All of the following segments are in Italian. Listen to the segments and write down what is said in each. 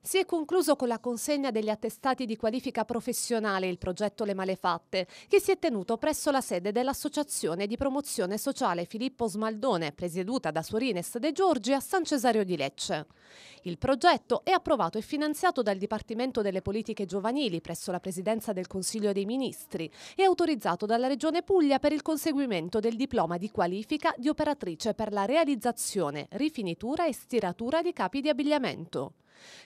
Si è concluso con la consegna degli attestati di qualifica professionale il progetto Le Malefatte, che si è tenuto presso la sede dell'Associazione di Promozione Sociale Filippo Smaldone, presieduta da Suorines De Giorgi a San Cesario di Lecce. Il progetto è approvato e finanziato dal Dipartimento delle Politiche Giovanili presso la Presidenza del Consiglio dei Ministri e autorizzato dalla Regione Puglia per il conseguimento del diploma di qualifica di operatrice per la realizzazione, rifinitura e stiratura di capi di abbigliamento.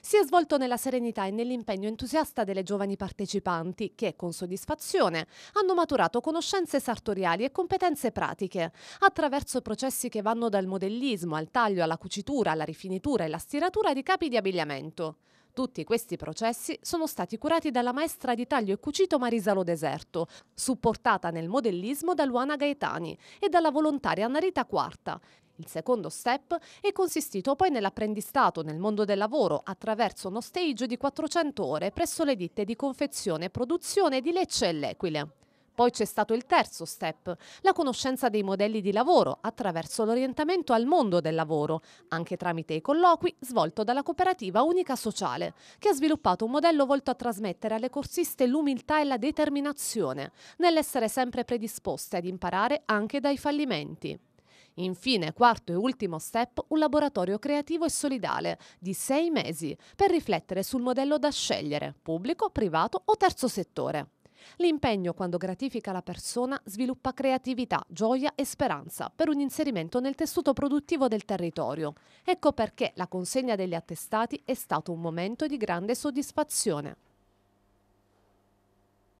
Si è svolto nella serenità e nell'impegno entusiasta delle giovani partecipanti che, con soddisfazione, hanno maturato conoscenze sartoriali e competenze pratiche attraverso processi che vanno dal modellismo al taglio, alla cucitura, alla rifinitura e alla stiratura di capi di abbigliamento. Tutti questi processi sono stati curati dalla maestra di taglio e cucito Marisa Lo Deserto, supportata nel modellismo da Luana Gaetani e dalla volontaria Narita Quarta. Il secondo step è consistito poi nell'apprendistato nel mondo del lavoro attraverso uno stage di 400 ore presso le ditte di confezione e produzione di Lecce e L'Equile. Poi c'è stato il terzo step, la conoscenza dei modelli di lavoro attraverso l'orientamento al mondo del lavoro, anche tramite i colloqui svolto dalla cooperativa Unica Sociale, che ha sviluppato un modello volto a trasmettere alle corsiste l'umiltà e la determinazione nell'essere sempre predisposte ad imparare anche dai fallimenti. Infine, quarto e ultimo step, un laboratorio creativo e solidale di sei mesi per riflettere sul modello da scegliere, pubblico, privato o terzo settore. L'impegno, quando gratifica la persona, sviluppa creatività, gioia e speranza per un inserimento nel tessuto produttivo del territorio. Ecco perché la consegna degli attestati è stato un momento di grande soddisfazione.